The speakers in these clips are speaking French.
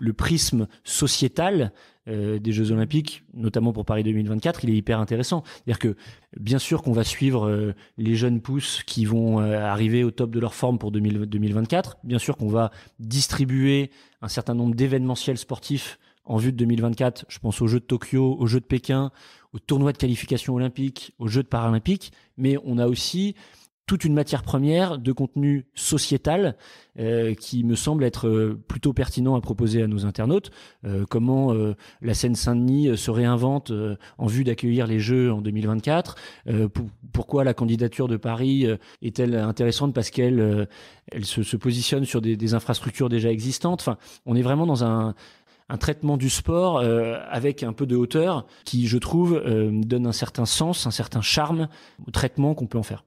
le prisme sociétal euh, des Jeux Olympiques, notamment pour Paris 2024, il est hyper intéressant. C'est-à-dire que bien sûr qu'on va suivre euh, les jeunes pousses qui vont euh, arriver au top de leur forme pour 2024. Bien sûr qu'on va distribuer un certain nombre d'événementiels sportifs en vue de 2024. Je pense aux Jeux de Tokyo, aux Jeux de Pékin, aux tournois de qualification olympique, aux Jeux de Paralympiques. Mais on a aussi toute une matière première de contenu sociétal euh, qui me semble être euh, plutôt pertinent à proposer à nos internautes. Euh, comment euh, la Seine-Saint-Denis euh, se réinvente en vue d'accueillir les Jeux en 2024. Pour, pourquoi la candidature de Paris est-elle intéressante parce qu'elle elle se, se, positionne sur des, des, infrastructures déjà existantes. Enfin, on est vraiment dans un, un traitement du sport avec un peu de hauteur qui, je trouve, donne un certain sens, un certain charme au traitement qu'on peut en faire.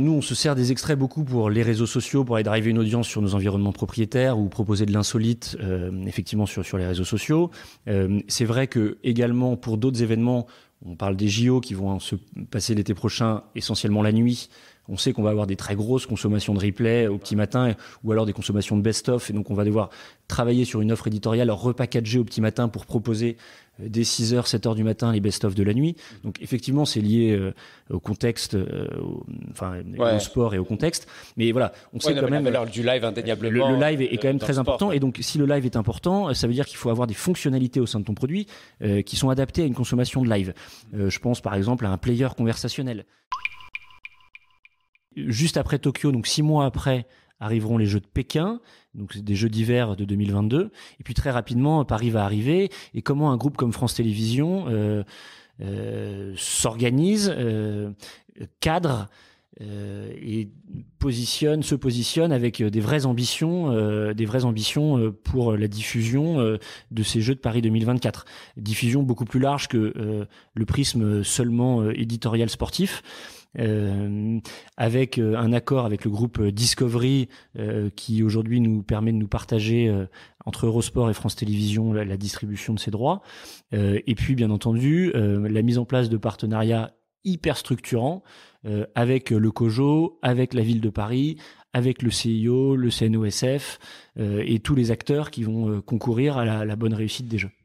Nous, on se sert des extraits beaucoup pour les réseaux sociaux, pour aller driver une audience sur nos environnements propriétaires ou proposer de l'insolite, euh, effectivement, sur, les réseaux sociaux. Euh, c'est vrai que également pour d'autres événements, on parle des JO qui vont se passer l'été prochain essentiellement la nuit on sait qu'on va avoir des très grosses consommations de replay au petit matin ou alors des consommations de best-of. Et donc, on va devoir travailler sur une offre éditoriale repackagée au petit matin pour proposer euh, dès 6h, 7h du matin, les best-of de la nuit. Donc effectivement, c'est lié euh, au contexte, euh, au, enfin, au sport et au contexte. Mais voilà, on sait quand même... La du live, indéniablement. Le, live est, quand même très important. Et donc, si le live est important, ça veut dire qu'il faut avoir des fonctionnalités au sein de ton produit qui sont adaptées à une consommation de live. je pense par exemple à un player conversationnel. Juste après Tokyo, donc six mois après, arriveront les Jeux de Pékin, donc des Jeux d'hiver de 2022. Et puis très rapidement, Paris va arriver. Et comment un groupe comme France Télévisions euh, euh, s'organise, euh, cadre et positionne, se positionne avec des vraies ambitions, des vraies ambitions pour la diffusion de ces Jeux de Paris 2024. Diffusion beaucoup plus large que le prisme seulement éditorial sportif. Euh, avec euh, un accord avec le groupe euh, Discovery qui aujourd'hui nous permet de nous partager entre Eurosport et France Télévisions la, distribution de ces droits. et puis bien entendu la mise en place de partenariats hyper structurants avec le COJO, avec la ville de Paris, avec le CIO, le CNOSF et tous les acteurs qui vont concourir à la, la bonne réussite des Jeux.